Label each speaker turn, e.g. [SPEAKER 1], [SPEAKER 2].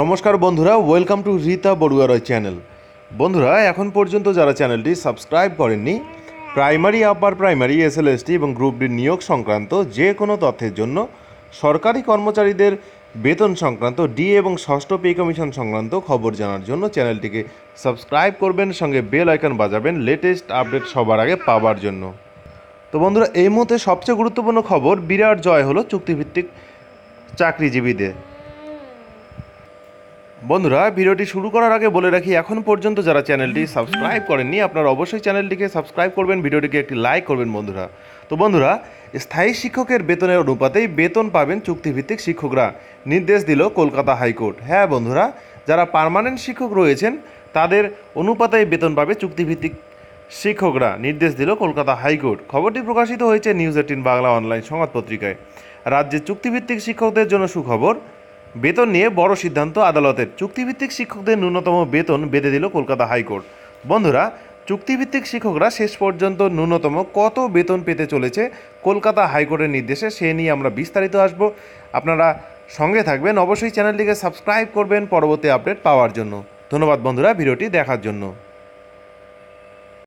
[SPEAKER 1] নমস্কার বন্ধুরা welcome to Rita Barua Roy channel বন্ধুরা এখন পর্যন্ত যারা চ্যানেলটি সাবস্ক্রাইব করেননি প্রাইমারি আপার প্রাইমারি এসএলএসটি এবং গ্রুপ ডি নিয়োগ সংক্রান্ত যে কোনো তথ্যের জন্য সরকারি কর্মচারীদের বেতন সংক্রান্ত ডি এবং ষষ্ঠ পে কমিশন সংক্রান্ত খবর জানার জন্য চ্যানেলটিকে সাবস্ক্রাইব করবেন সঙ্গে বেল আইকন বাজাবেন লেটেস্ট আপডেট সবার আগে পাওয়ার জন্য তো বন্ধুরা এই মুহূর্তে সবচেয়ে গুরুত্বপূর্ণ খবর বিরাট জয় হলো চুক্তিভিত্তিক চাকরিজীবীদের বন্ধুরা ভিডিওটি শুরু করার আগে বলে রাখি এখন পর্যন্ত যারা চ্যানেলটি সাবস্ক্রাইব করেননি আপনারা অবশ্যই চ্যানেলটিকে সাবস্ক্রাইব করবেন ভিডিওটিকে একটি লাইক করবেন বন্ধুরা তো বন্ধুরা স্থায়ী শিক্ষকের বেতনের অনুপাতেই বেতন পাবেন চুক্তিভিত্তিক শিক্ষকরা নির্দেশ দিল কলকাতা হাইকোর্ট হ্যাঁ বন্ধুরা যারা পারমানেন্ট শিক্ষক রয়েছেন তাদের অনুপাতেই বেতন পাবে চুক্তিভিত্তিক শিক্ষকরা নির্দেশ দিল কলকাতা হাইকোর্ট খবরটি প্রকাশিত হয়েছে নিউজ এইটিন বাংলা অনলাইন সংবাদ পত্রিকায় রাজ্যে চুক্তিভিত্তিক শিক্ষকদের জন্য সুখবর বেতন নিয়ে বড় সিদ্ধান্ত আদালতের চুক্তিভিত্তিক শিক্ষকদের ন্যূনতম বেতন বেঁধে দিল কলকাতা হাইকোর্ট বন্ধুরা চুক্তিভিত্তিক শিক্ষকরা শেষ পর্যন্ত ন্যূনতম কত বেতন পেতে চলেছে কলকাতা হাইকোর্টের নির্দেশে সে নিয়ে আমরা বিস্তারিত আসব আপনারা সঙ্গে থাকবেন অবশ্যই চ্যানেলটিকে সাবস্ক্রাইব করবেন পরবর্তী আপডেট পাওয়ার জন্য ধন্যবাদ বন্ধুরা ভিডিওটি দেখার জন্য